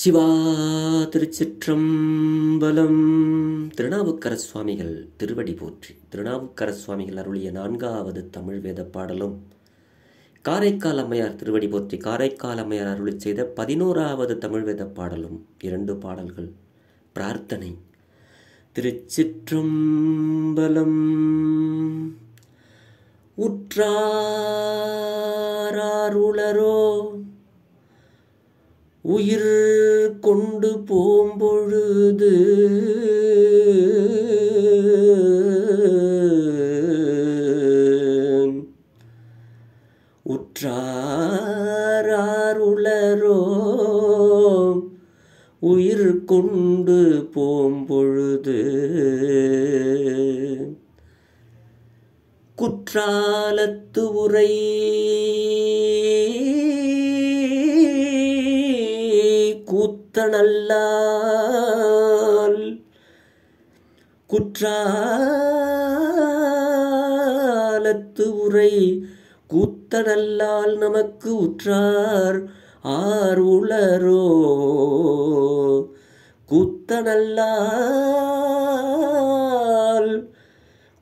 சிவா திருச்சிற்றம்பலம் திருநாவுக்கர சுவாமிகள் திருவடி போற்றி திருநாவுக்கர சுவாமிகள் அருளிய நான்காவது தமிழ் வேத பாடலும் காரைக்கால் அம்மையார் திருவடி போற்றி காரைக்கால் அம்மையார் அருளி செய்த பதினோராவது தமிழ் வேத பாடலும் இரண்டு பாடல்கள் பிரார்த்தனை திருச்சிற்றம்பலம் உற்றாருளரோ உயிர் கொண்டு போம்பொழுது உற்றாருளரோ உயிர் கொண்டு போம்பொழுது குற்றாலத்து உரை கூத்தனல்லால் குற்றாலத்து உரை கூத்தனல்லால் நமக்கு உற்றார் ஆர் உளரோ கூத்தனல்லால்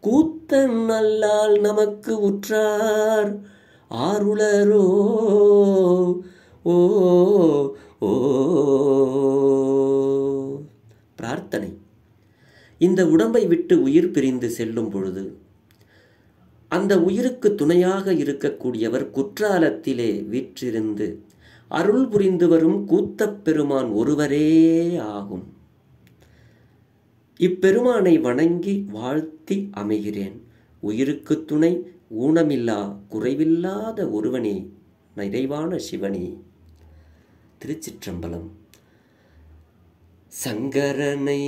கூத்தன் அல்லால் நமக்கு உற்றார் ஆருளரோ ஓ ஓ பிரார்த்தனை இந்த உடம்பை விட்டு உயிர் பிரிந்து செல்லும் பொழுது அந்த உயிருக்கு துணையாக இருக்கக்கூடியவர் குற்றாலத்திலே வீற்றிருந்து அருள் புரிந்து வரும் கூத்தப் பெருமான் ஒருவரே ஆகும் இப்பெருமானை வணங்கி வாழ்த்தி அமைகிறேன் உயிருக்கு துணை ஊனமில்லா குறைவில்லாத ஒருவனே நிறைவான சிவனே திருச்சிற்றம்பலம் சங்கரனை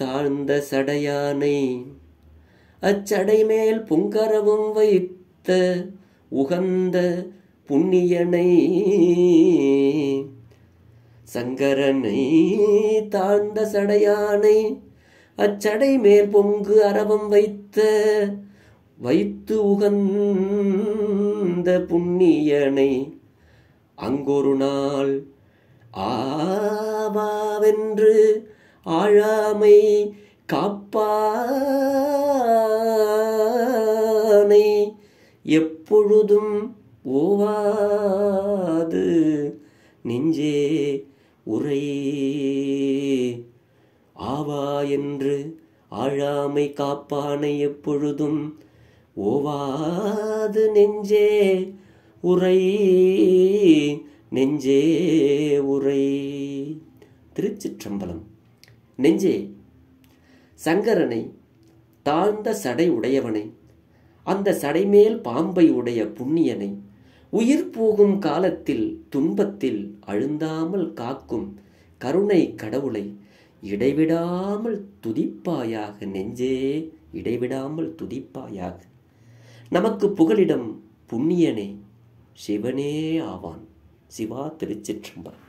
தாழ்ந்த சடையானை அச்சடை மேல் புங்கரவும் வைத்த உகந்த புண்ணியனை சங்கரனை தாழ்ந்த சடையானை அச்சடை மேல் பொங்கு அரவம் வைத்த வைத்து உகந்த புண்ணியனை அங்கொரு நாள் ஆவாவென்று ஆழாமை காப்பானை எப்பொழுதும் ஓவாது நெஞ்சே உரை ஆவா என்று ஆழாமை காப்பானை எப்பொழுதும் ஓவாது நெஞ்சே உரை நெஞ்சே உரை திருச்சிற்றம்பலம் நெஞ்சே சங்கரனை தாழ்ந்த சடை உடையவனை அந்த சடைமேல் பாம்பை உடைய புண்ணியனை உயிர் போகும் காலத்தில் துன்பத்தில் அழுந்தாமல் காக்கும் கருணை கடவுளை இடைவிடாமல் துதிப்பாயாக நெஞ்சே இடைவிடாமல் துதிப்பாயாக நமக்கு புகலிடம் புண்ணியனே சிவனே ஆவான் சிவா திருச்சிற்றம்பலம்